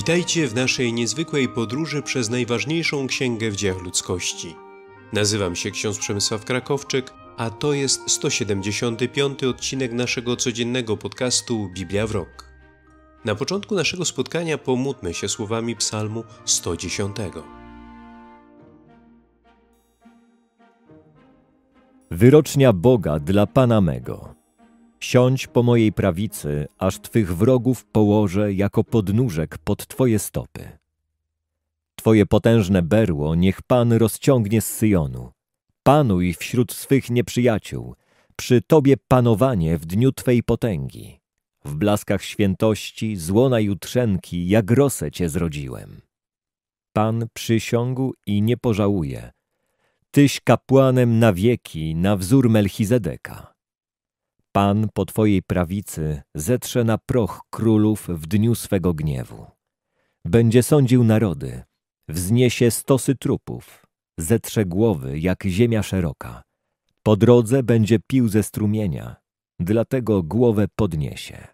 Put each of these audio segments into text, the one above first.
Witajcie w naszej niezwykłej podróży przez najważniejszą księgę w dziejach ludzkości. Nazywam się ksiądz Przemysław Krakowczyk, a to jest 175. odcinek naszego codziennego podcastu Biblia w Rok. Na początku naszego spotkania pomódlmy się słowami Psalmu 110. Wyrocznia Boga dla Pana mego. Siądź po mojej prawicy, aż Twych wrogów położę jako podnóżek pod Twoje stopy. Twoje potężne berło niech Pan rozciągnie z Syjonu. Panuj wśród swych nieprzyjaciół, przy Tobie panowanie w dniu Twej potęgi. W blaskach świętości, złona jutrzenki, jak rosę Cię zrodziłem. Pan przysiągł i nie pożałuje. Tyś kapłanem na wieki, na wzór Melchizedeka. Pan po Twojej prawicy zetrze na proch królów w dniu swego gniewu. Będzie sądził narody, wzniesie stosy trupów, zetrze głowy jak ziemia szeroka. Po drodze będzie pił ze strumienia, dlatego głowę podniesie.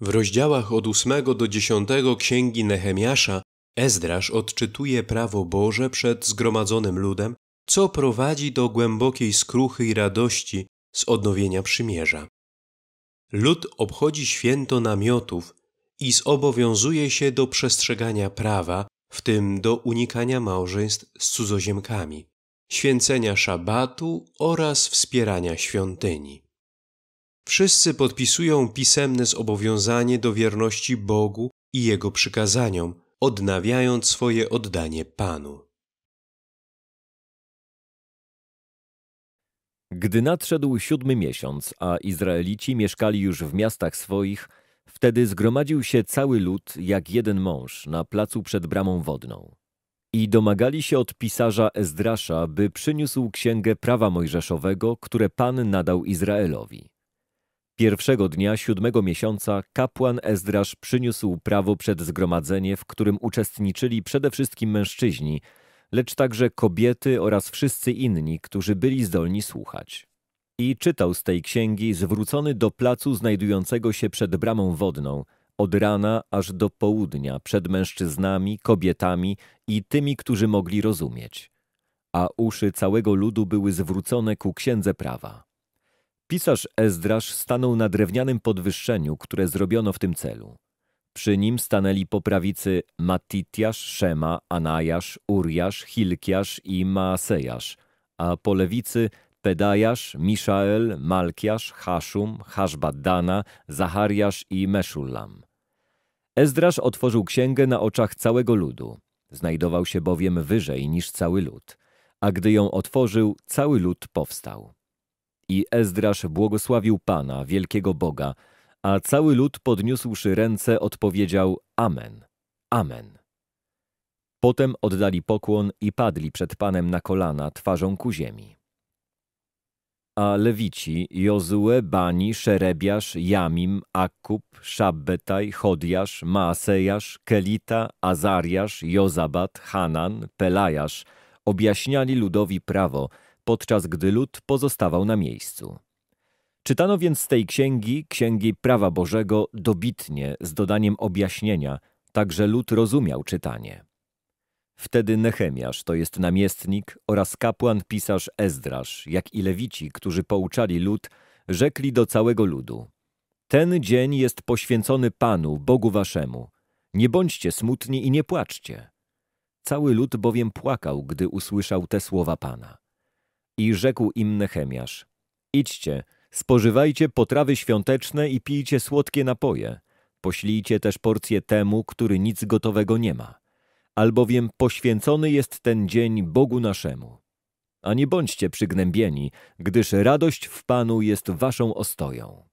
W rozdziałach od 8 do 10 księgi Nehemiasza Ezdrasz odczytuje prawo Boże przed zgromadzonym ludem co prowadzi do głębokiej skruchy i radości z odnowienia przymierza. Lud obchodzi święto namiotów i zobowiązuje się do przestrzegania prawa, w tym do unikania małżeństw z cudzoziemkami, święcenia szabatu oraz wspierania świątyni. Wszyscy podpisują pisemne zobowiązanie do wierności Bogu i Jego przykazaniom, odnawiając swoje oddanie Panu. Gdy nadszedł siódmy miesiąc, a Izraelici mieszkali już w miastach swoich, wtedy zgromadził się cały lud jak jeden mąż na placu przed bramą wodną. I domagali się od pisarza Ezdrasza, by przyniósł księgę prawa mojżeszowego, które Pan nadał Izraelowi. Pierwszego dnia siódmego miesiąca kapłan Ezdrasz przyniósł prawo przed zgromadzenie, w którym uczestniczyli przede wszystkim mężczyźni, lecz także kobiety oraz wszyscy inni, którzy byli zdolni słuchać. I czytał z tej księgi zwrócony do placu znajdującego się przed bramą wodną, od rana aż do południa, przed mężczyznami, kobietami i tymi, którzy mogli rozumieć. A uszy całego ludu były zwrócone ku księdze prawa. Pisarz Ezdrasz stanął na drewnianym podwyższeniu, które zrobiono w tym celu. Przy nim stanęli po prawicy Matityasz, Szema, Anajasz, Uriasz, Hilkiasz i Maasejasz, a po lewicy Pedajasz, Miszael, Malkiasz, Haszum, Haszbaddana, Zachariasz i Meszullam. Ezdrasz otworzył księgę na oczach całego ludu. Znajdował się bowiem wyżej niż cały lud. A gdy ją otworzył, cały lud powstał. I Ezdrasz błogosławił Pana, wielkiego Boga, a cały lud podniósłszy ręce odpowiedział Amen, Amen. Potem oddali pokłon i padli przed Panem na kolana twarzą ku ziemi. A Lewici, Jozue, Bani, Szerebiasz, Jamim, Akub, Szabbetaj, Chodjasz, Maasejasz, Kelita, Azariasz, Jozabat, Hanan, Pelajasz objaśniali ludowi prawo, podczas gdy lud pozostawał na miejscu. Czytano więc z tej księgi, księgi prawa Bożego, dobitnie, z dodaniem objaśnienia, tak że lud rozumiał czytanie. Wtedy Nechemiasz, to jest namiestnik, oraz kapłan pisarz Ezdrasz, jak i lewici, którzy pouczali lud, rzekli do całego ludu. Ten dzień jest poświęcony Panu, Bogu waszemu. Nie bądźcie smutni i nie płaczcie. Cały lud bowiem płakał, gdy usłyszał te słowa Pana. I rzekł im Nechemiasz, idźcie, Spożywajcie potrawy świąteczne i pijcie słodkie napoje. Poślijcie też porcję temu, który nic gotowego nie ma. Albowiem poświęcony jest ten dzień Bogu naszemu. A nie bądźcie przygnębieni, gdyż radość w Panu jest waszą ostoją.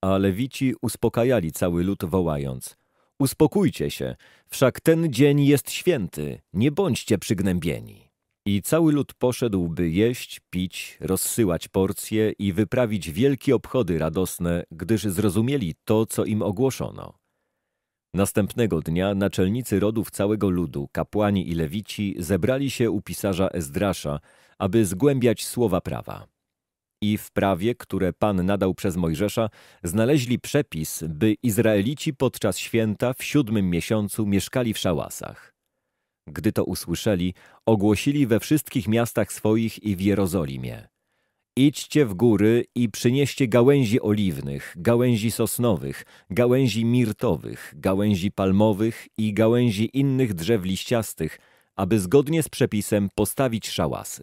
A lewici uspokajali cały lud wołając – Uspokójcie się, wszak ten dzień jest święty, nie bądźcie przygnębieni. I cały lud poszedł, by jeść, pić, rozsyłać porcje i wyprawić wielkie obchody radosne, gdyż zrozumieli to, co im ogłoszono. Następnego dnia naczelnicy rodów całego ludu, kapłani i lewici, zebrali się u pisarza Ezdrasza, aby zgłębiać słowa prawa. I w prawie, które Pan nadał przez Mojżesza, znaleźli przepis, by Izraelici podczas święta w siódmym miesiącu mieszkali w szałasach. Gdy to usłyszeli, ogłosili we wszystkich miastach swoich i w Jerozolimie. Idźcie w góry i przynieście gałęzi oliwnych, gałęzi sosnowych, gałęzi mirtowych, gałęzi palmowych i gałęzi innych drzew liściastych, aby zgodnie z przepisem postawić szałasy.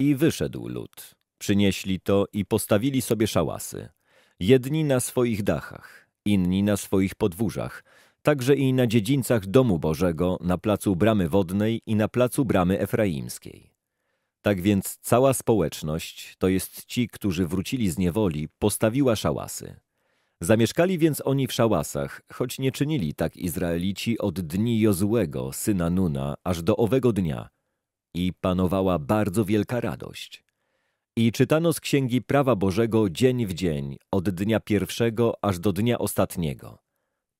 I wyszedł lud. Przynieśli to i postawili sobie szałasy. Jedni na swoich dachach, inni na swoich podwórzach, także i na dziedzińcach Domu Bożego, na placu Bramy Wodnej i na placu Bramy Efraimskiej. Tak więc cała społeczność, to jest ci, którzy wrócili z niewoli, postawiła szałasy. Zamieszkali więc oni w szałasach, choć nie czynili tak Izraelici od dni Jozłego, syna Nuna, aż do owego dnia. I panowała bardzo wielka radość. I czytano z Księgi Prawa Bożego dzień w dzień, od dnia pierwszego aż do dnia ostatniego.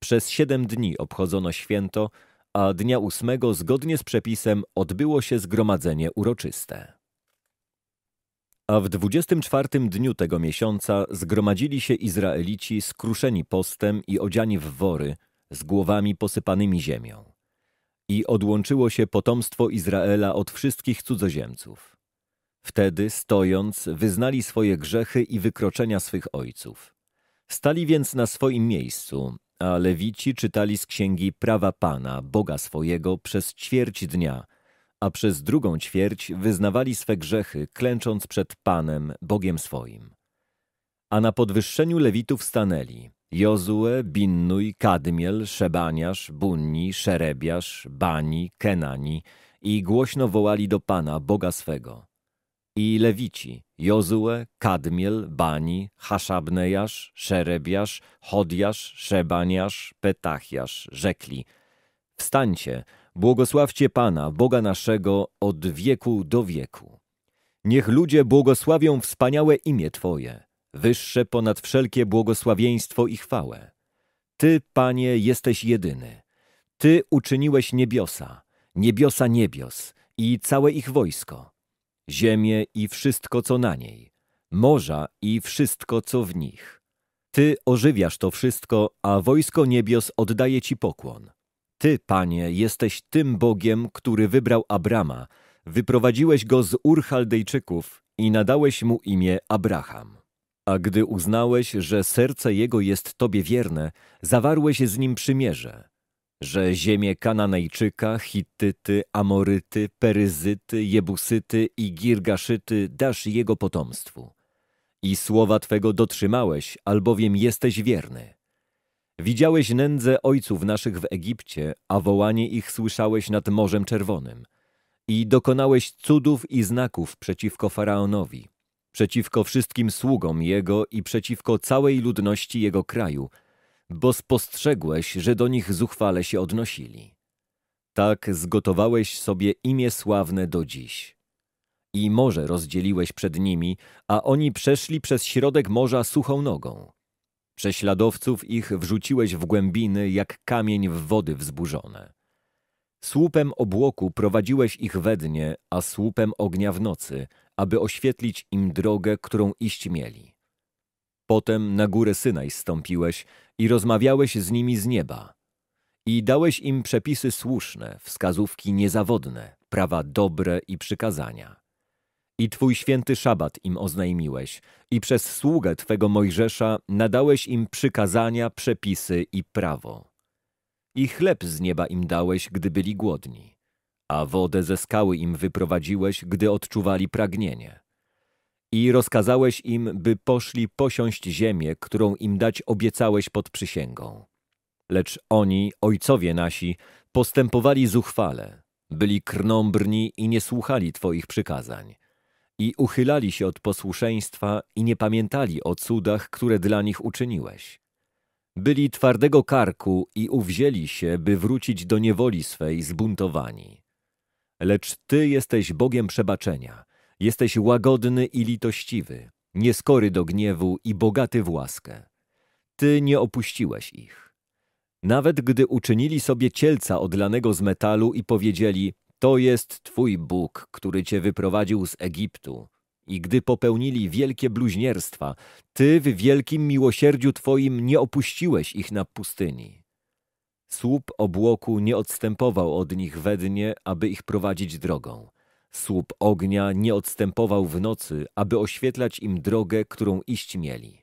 Przez siedem dni obchodzono święto, a dnia ósmego zgodnie z przepisem odbyło się zgromadzenie uroczyste. A w dwudziestym czwartym dniu tego miesiąca zgromadzili się Izraelici skruszeni postem i odziani w wory, z głowami posypanymi ziemią. I odłączyło się potomstwo Izraela od wszystkich cudzoziemców. Wtedy, stojąc, wyznali swoje grzechy i wykroczenia swych ojców. Stali więc na swoim miejscu, a lewici czytali z księgi prawa Pana, Boga swojego, przez ćwierć dnia, a przez drugą ćwierć wyznawali swe grzechy, klęcząc przed Panem, Bogiem swoim. A na podwyższeniu lewitów stanęli Jozue, Binnuj, Kadmiel, Szebaniasz, Bunni, Szerebiasz, Bani, Kenani i głośno wołali do Pana, Boga swego i Lewici, Jozue, Kadmiel, Bani, Haszabnejasz, Szerebiasz, Chodjasz, Szebaniasz, Petachiasz rzekli Wstańcie, błogosławcie Pana, Boga naszego, od wieku do wieku. Niech ludzie błogosławią wspaniałe imię Twoje, wyższe ponad wszelkie błogosławieństwo i chwałę. Ty, Panie, jesteś jedyny. Ty uczyniłeś niebiosa, niebiosa niebios i całe ich wojsko ziemię i wszystko, co na niej, morza i wszystko, co w nich. Ty ożywiasz to wszystko, a wojsko niebios oddaje Ci pokłon. Ty, Panie, jesteś tym Bogiem, który wybrał Abrama, wyprowadziłeś go z Ur Chaldejczyków i nadałeś mu imię Abraham. A gdy uznałeś, że serce jego jest Tobie wierne, zawarłeś z nim przymierze – że ziemie Kananejczyka, Hittyty, Amoryty, Peryzyty, Jebusyty i Girgaszyty dasz jego potomstwu. I słowa Twego dotrzymałeś, albowiem jesteś wierny. Widziałeś nędzę ojców naszych w Egipcie, a wołanie ich słyszałeś nad Morzem Czerwonym. I dokonałeś cudów i znaków przeciwko Faraonowi, przeciwko wszystkim sługom jego i przeciwko całej ludności jego kraju – bo spostrzegłeś, że do nich zuchwale się odnosili. Tak zgotowałeś sobie imię sławne do dziś. I morze rozdzieliłeś przed nimi, a oni przeszli przez środek morza suchą nogą. Prześladowców ich wrzuciłeś w głębiny, jak kamień w wody wzburzone. Słupem obłoku prowadziłeś ich we dnie, a słupem ognia w nocy, aby oświetlić im drogę, którą iść mieli. Potem na górę Synaj stąpiłeś i rozmawiałeś z nimi z nieba. I dałeś im przepisy słuszne, wskazówki niezawodne, prawa dobre i przykazania. I Twój święty szabat im oznajmiłeś i przez sługę Twego Mojżesza nadałeś im przykazania, przepisy i prawo. I chleb z nieba im dałeś, gdy byli głodni, a wodę ze skały im wyprowadziłeś, gdy odczuwali pragnienie i rozkazałeś im, by poszli posiąść ziemię, którą im dać obiecałeś pod przysięgą. Lecz oni, ojcowie nasi, postępowali zuchwale, byli krnąbrni i nie słuchali Twoich przykazań. I uchylali się od posłuszeństwa i nie pamiętali o cudach, które dla nich uczyniłeś. Byli twardego karku i uwzięli się, by wrócić do niewoli swej zbuntowani. Lecz Ty jesteś Bogiem przebaczenia – Jesteś łagodny i litościwy, nieskory do gniewu i bogaty w łaskę. Ty nie opuściłeś ich. Nawet gdy uczynili sobie cielca odlanego z metalu i powiedzieli, to jest Twój Bóg, który Cię wyprowadził z Egiptu. I gdy popełnili wielkie bluźnierstwa, Ty w wielkim miłosierdziu Twoim nie opuściłeś ich na pustyni. Słup obłoku nie odstępował od nich we dnie, aby ich prowadzić drogą. Słup ognia nie odstępował w nocy, aby oświetlać im drogę, którą iść mieli.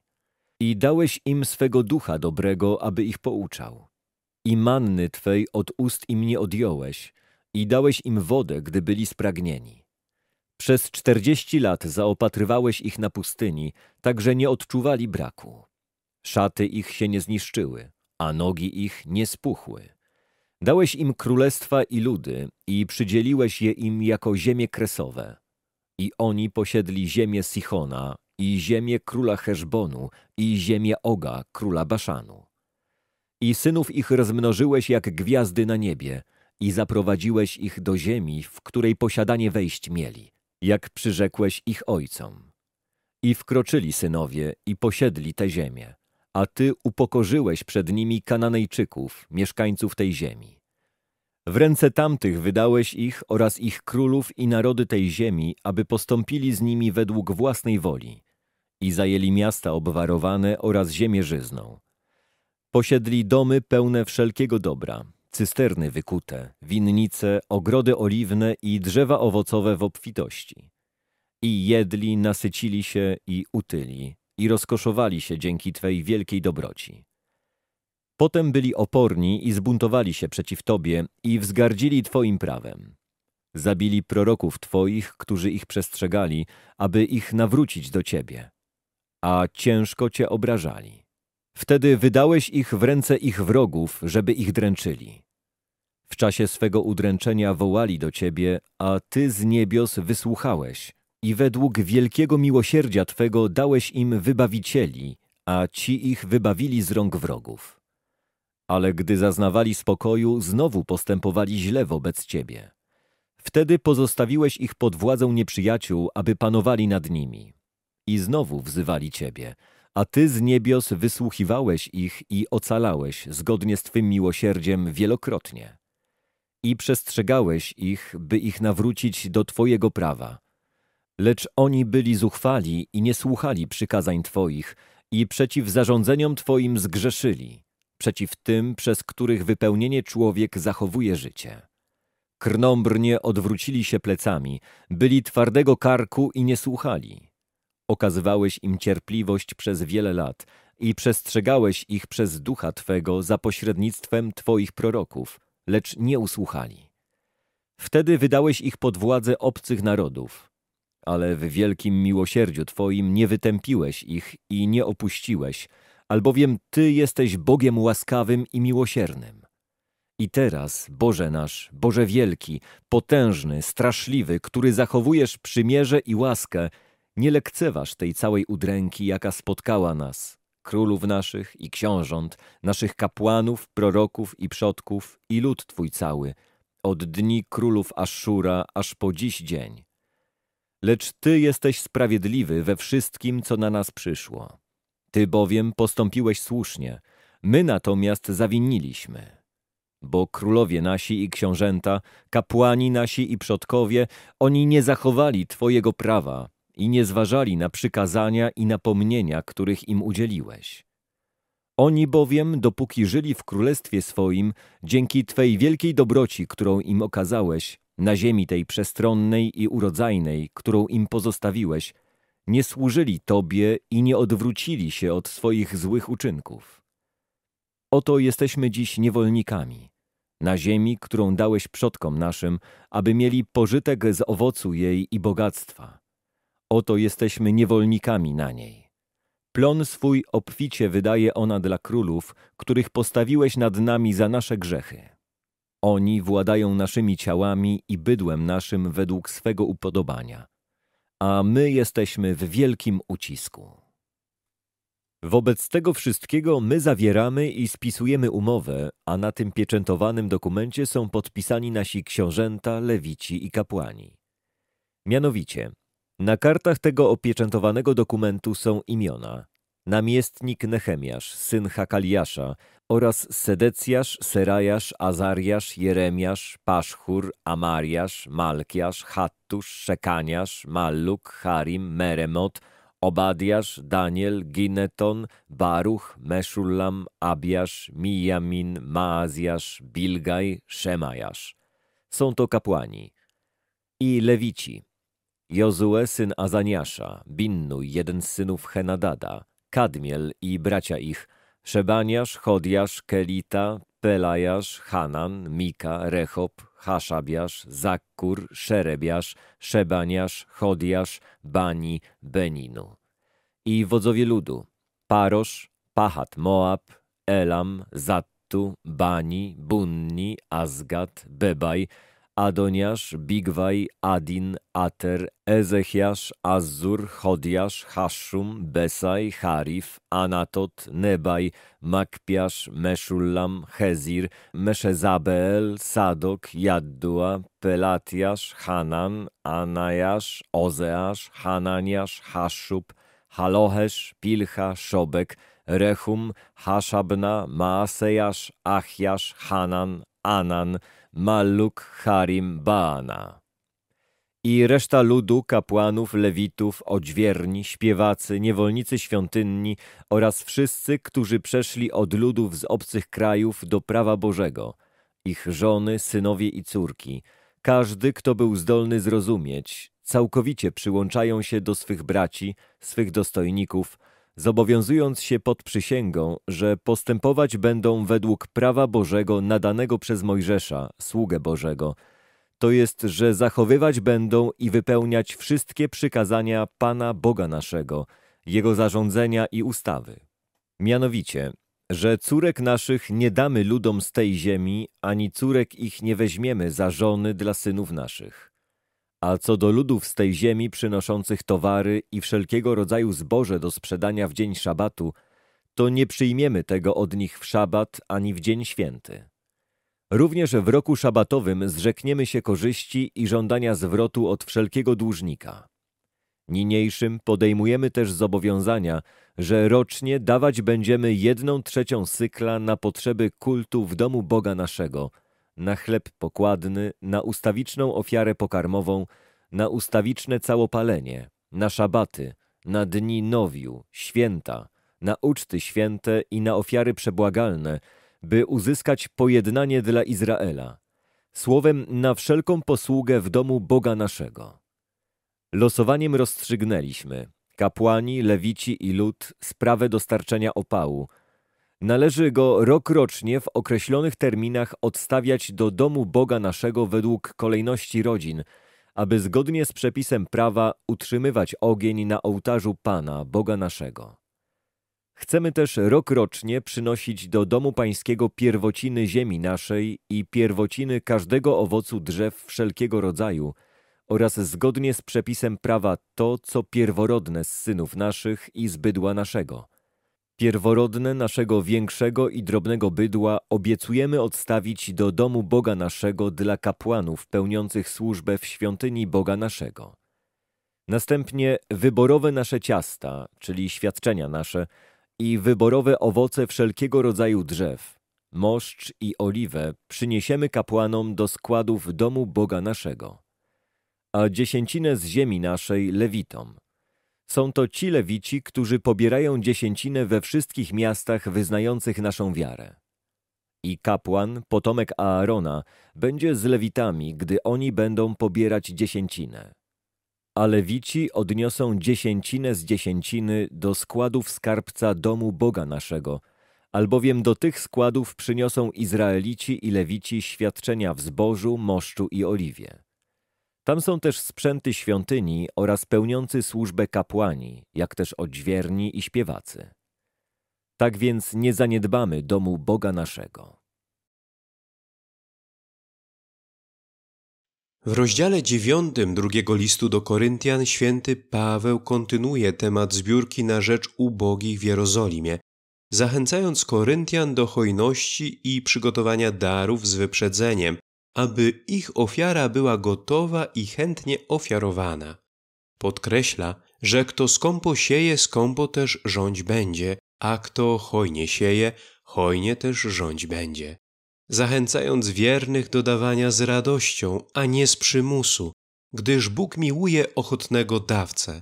I dałeś im swego ducha dobrego, aby ich pouczał. I manny Twej od ust im nie odjąłeś, i dałeś im wodę, gdy byli spragnieni. Przez czterdzieści lat zaopatrywałeś ich na pustyni, tak że nie odczuwali braku. Szaty ich się nie zniszczyły, a nogi ich nie spuchły. Dałeś im królestwa i ludy i przydzieliłeś je im jako ziemie kresowe. I oni posiedli ziemię Sichona i ziemię króla Heszbonu i ziemię Oga, króla Baszanu. I synów ich rozmnożyłeś jak gwiazdy na niebie i zaprowadziłeś ich do ziemi, w której posiadanie wejść mieli, jak przyrzekłeś ich ojcom. I wkroczyli synowie i posiedli te ziemię a Ty upokorzyłeś przed nimi Kananejczyków, mieszkańców tej ziemi. W ręce tamtych wydałeś ich oraz ich królów i narody tej ziemi, aby postąpili z nimi według własnej woli i zajęli miasta obwarowane oraz ziemię żyzną. Posiedli domy pełne wszelkiego dobra, cysterny wykute, winnice, ogrody oliwne i drzewa owocowe w obfitości. I jedli, nasycili się i utyli, i rozkoszowali się dzięki Twej wielkiej dobroci. Potem byli oporni i zbuntowali się przeciw Tobie i wzgardzili Twoim prawem. Zabili proroków Twoich, którzy ich przestrzegali, aby ich nawrócić do Ciebie, a ciężko Cię obrażali. Wtedy wydałeś ich w ręce ich wrogów, żeby ich dręczyli. W czasie swego udręczenia wołali do Ciebie, a Ty z niebios wysłuchałeś – i według wielkiego miłosierdzia Twego dałeś im wybawicieli, a ci ich wybawili z rąk wrogów. Ale gdy zaznawali spokoju, znowu postępowali źle wobec Ciebie. Wtedy pozostawiłeś ich pod władzą nieprzyjaciół, aby panowali nad nimi. I znowu wzywali Ciebie, a Ty z niebios wysłuchiwałeś ich i ocalałeś, zgodnie z Twym miłosierdziem, wielokrotnie. I przestrzegałeś ich, by ich nawrócić do Twojego prawa – Lecz oni byli zuchwali i nie słuchali przykazań Twoich i przeciw zarządzeniom Twoim zgrzeszyli, przeciw tym, przez których wypełnienie człowiek zachowuje życie. Krnąbrnie odwrócili się plecami, byli twardego karku i nie słuchali. Okazywałeś im cierpliwość przez wiele lat i przestrzegałeś ich przez ducha Twego za pośrednictwem Twoich proroków, lecz nie usłuchali. Wtedy wydałeś ich pod władzę obcych narodów, ale w wielkim miłosierdziu Twoim nie wytępiłeś ich i nie opuściłeś, albowiem Ty jesteś Bogiem łaskawym i miłosiernym. I teraz, Boże nasz, Boże wielki, potężny, straszliwy, który zachowujesz przymierze i łaskę, nie lekceważ tej całej udręki, jaka spotkała nas, królów naszych i książąt, naszych kapłanów, proroków i przodków i lud Twój cały, od dni królów Aszura aż po dziś dzień. Lecz Ty jesteś sprawiedliwy we wszystkim, co na nas przyszło. Ty bowiem postąpiłeś słusznie, my natomiast zawiniliśmy. Bo królowie nasi i książęta, kapłani nasi i przodkowie, oni nie zachowali Twojego prawa i nie zważali na przykazania i napomnienia, których im udzieliłeś. Oni bowiem, dopóki żyli w królestwie swoim, dzięki Twej wielkiej dobroci, którą im okazałeś, na ziemi tej przestronnej i urodzajnej, którą im pozostawiłeś, nie służyli Tobie i nie odwrócili się od swoich złych uczynków. Oto jesteśmy dziś niewolnikami, na ziemi, którą dałeś przodkom naszym, aby mieli pożytek z owocu jej i bogactwa. Oto jesteśmy niewolnikami na niej. Plon swój obficie wydaje ona dla królów, których postawiłeś nad nami za nasze grzechy. Oni władają naszymi ciałami i bydłem naszym według swego upodobania, a my jesteśmy w wielkim ucisku. Wobec tego wszystkiego my zawieramy i spisujemy umowę, a na tym pieczętowanym dokumencie są podpisani nasi książęta, lewici i kapłani. Mianowicie, na kartach tego opieczętowanego dokumentu są imiona. Namiestnik Nechemiasz, syn Hakaliasza, oraz Sedecjasz, Serajasz, Azariasz, Jeremiasz, Paszchur, Amariasz, Malkiasz, Hattusz, Szekaniasz, Malluk, Harim, Meremot, Obadiasz, Daniel, Gineton, Baruch, Meszullam, Abiasz, Mijamin, Maazjasz, Bilgaj, Szemajasz. Są to kapłani. I Lewici. Jozue, syn Azaniasza, Binnu jeden z synów Henadada, Kadmiel i bracia ich – Szebaniasz, Chodiasz, Kelita, Pelajasz, Hanan, Mika, Rechob, Haszabiasz, Zakkur, Szerebiasz, Szebaniasz, Chodiasz, Bani, Beninu. I wodzowie ludu Parosz, Pahat Moab, Elam, Zattu, Bani, Bunni, Azgat, Bebaj, Adoniasz, Bigwaj, Adin, Ater, Ezechiasz, Azur, Chodiasz, Haszum, Besaj, Harif, Anatot, Nebaj, Makpiasz, Meszullam, Hezir, Meshezabel, Sadok, Jaddua, Pelatiasz, Hanan, Anajasz, Ozeasz, Hananiasz, Haszub, Halohesz, Pilcha, Szobek, Rechum, Haszabna, Maasejasz, Achjasz, Hanan, Anan, Maluk Harim Baana. I reszta ludu, kapłanów, lewitów, odźwierni, śpiewacy, niewolnicy świątynni oraz wszyscy, którzy przeszli od ludów z obcych krajów do prawa Bożego, ich żony, synowie i córki, każdy, kto był zdolny zrozumieć, całkowicie przyłączają się do swych braci, swych dostojników, zobowiązując się pod przysięgą, że postępować będą według prawa Bożego nadanego przez Mojżesza, sługę Bożego, to jest, że zachowywać będą i wypełniać wszystkie przykazania Pana Boga naszego, Jego zarządzenia i ustawy. Mianowicie, że córek naszych nie damy ludom z tej ziemi, ani córek ich nie weźmiemy za żony dla synów naszych. A co do ludów z tej ziemi przynoszących towary i wszelkiego rodzaju zboże do sprzedania w dzień szabatu, to nie przyjmiemy tego od nich w szabat ani w dzień święty. Również w roku szabatowym zrzekniemy się korzyści i żądania zwrotu od wszelkiego dłużnika. Niniejszym podejmujemy też zobowiązania, że rocznie dawać będziemy jedną trzecią sykla na potrzeby kultu w domu Boga naszego – na chleb pokładny, na ustawiczną ofiarę pokarmową, na ustawiczne całopalenie, na szabaty, na dni nowiu, święta, na uczty święte i na ofiary przebłagalne, by uzyskać pojednanie dla Izraela, słowem na wszelką posługę w domu Boga naszego. Losowaniem rozstrzygnęliśmy, kapłani, lewici i lud, sprawę dostarczenia opału – Należy go rokrocznie w określonych terminach odstawiać do domu Boga naszego według kolejności rodzin, aby zgodnie z przepisem prawa utrzymywać ogień na ołtarzu Pana, Boga naszego. Chcemy też rokrocznie przynosić do domu pańskiego pierwociny ziemi naszej i pierwociny każdego owocu drzew wszelkiego rodzaju oraz zgodnie z przepisem prawa to, co pierworodne z synów naszych i z bydła naszego – Pierworodne naszego większego i drobnego bydła obiecujemy odstawić do domu Boga naszego dla kapłanów pełniących służbę w świątyni Boga naszego. Następnie wyborowe nasze ciasta, czyli świadczenia nasze, i wyborowe owoce wszelkiego rodzaju drzew, moszcz i oliwę przyniesiemy kapłanom do składów domu Boga naszego, a dziesięcinę z ziemi naszej lewitom – są to ci lewici, którzy pobierają dziesięcinę we wszystkich miastach wyznających naszą wiarę. I kapłan, potomek Aarona, będzie z lewitami, gdy oni będą pobierać dziesięcinę. A lewici odniosą dziesięcinę z dziesięciny do składów skarbca domu Boga naszego, albowiem do tych składów przyniosą Izraelici i lewici świadczenia w zbożu, moszczu i oliwie. Tam są też sprzęty świątyni oraz pełniący służbę kapłani, jak też odźwierni i śpiewacy. Tak więc nie zaniedbamy domu Boga naszego. W rozdziale dziewiątym drugiego listu do Koryntian święty Paweł kontynuuje temat zbiórki na rzecz ubogich w Jerozolimie, zachęcając Koryntian do hojności i przygotowania darów z wyprzedzeniem, aby ich ofiara była gotowa i chętnie ofiarowana. Podkreśla, że kto skąpo sieje, skąpo też rządź będzie, a kto hojnie sieje, hojnie też rządź będzie. Zachęcając wiernych do dawania z radością, a nie z przymusu, gdyż Bóg miłuje ochotnego dawcę.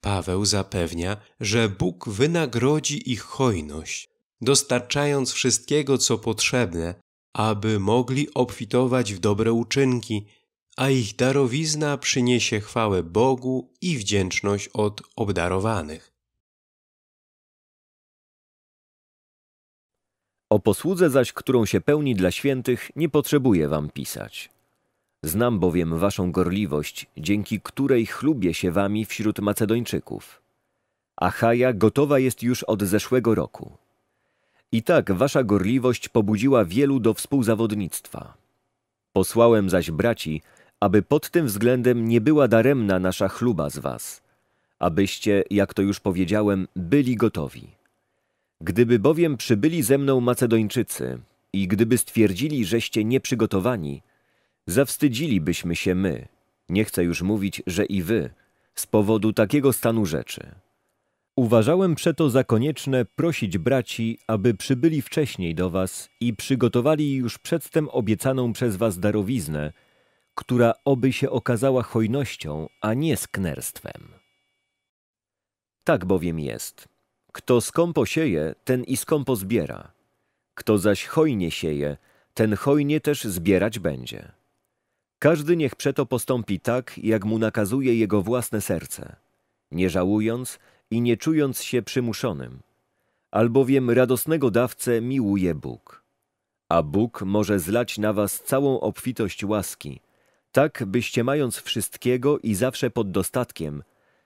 Paweł zapewnia, że Bóg wynagrodzi ich hojność, dostarczając wszystkiego, co potrzebne, aby mogli obfitować w dobre uczynki, a ich darowizna przyniesie chwałę Bogu i wdzięczność od obdarowanych. O posłudze zaś, którą się pełni dla świętych, nie potrzebuję wam pisać. Znam bowiem waszą gorliwość, dzięki której chlubię się wami wśród Macedończyków. Achaja gotowa jest już od zeszłego roku. I tak wasza gorliwość pobudziła wielu do współzawodnictwa. Posłałem zaś braci, aby pod tym względem nie była daremna nasza chluba z was, abyście, jak to już powiedziałem, byli gotowi. Gdyby bowiem przybyli ze mną Macedończycy i gdyby stwierdzili, żeście nieprzygotowani, zawstydzilibyśmy się my, nie chcę już mówić, że i wy, z powodu takiego stanu rzeczy. Uważałem przeto za konieczne prosić braci, aby przybyli wcześniej do was i przygotowali już przedtem obiecaną przez was darowiznę, która oby się okazała hojnością, a nie sknerstwem. Tak bowiem jest. Kto skąpo sieje, ten i skąpo zbiera. Kto zaś hojnie sieje, ten hojnie też zbierać będzie. Każdy niech przeto postąpi tak, jak mu nakazuje jego własne serce, nie żałując, i nie czując się przymuszonym, albowiem radosnego dawcę miłuje Bóg. A Bóg może zlać na was całą obfitość łaski, tak byście mając wszystkiego i zawsze pod dostatkiem,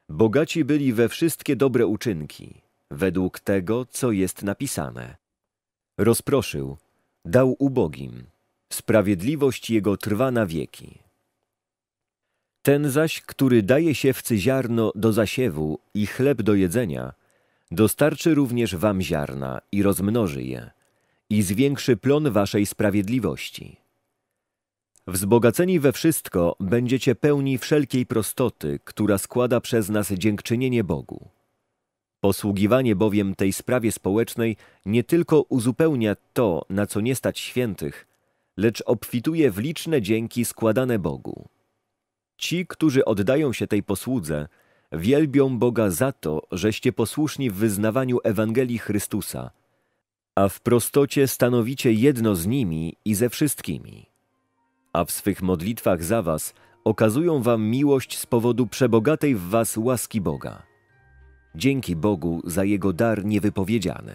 bogaci byli we wszystkie dobre uczynki, według tego, co jest napisane. Rozproszył, dał ubogim, sprawiedliwość jego trwa na wieki. Ten zaś, który daje siewcy ziarno do zasiewu i chleb do jedzenia, dostarczy również wam ziarna i rozmnoży je, i zwiększy plon waszej sprawiedliwości. Wzbogaceni we wszystko będziecie pełni wszelkiej prostoty, która składa przez nas dziękczynienie Bogu. Posługiwanie bowiem tej sprawie społecznej nie tylko uzupełnia to, na co nie stać świętych, lecz obfituje w liczne dzięki składane Bogu. Ci, którzy oddają się tej posłudze, wielbią Boga za to, żeście posłuszni w wyznawaniu Ewangelii Chrystusa, a w prostocie stanowicie jedno z nimi i ze wszystkimi. A w swych modlitwach za was okazują wam miłość z powodu przebogatej w was łaski Boga. Dzięki Bogu za Jego dar niewypowiedziany.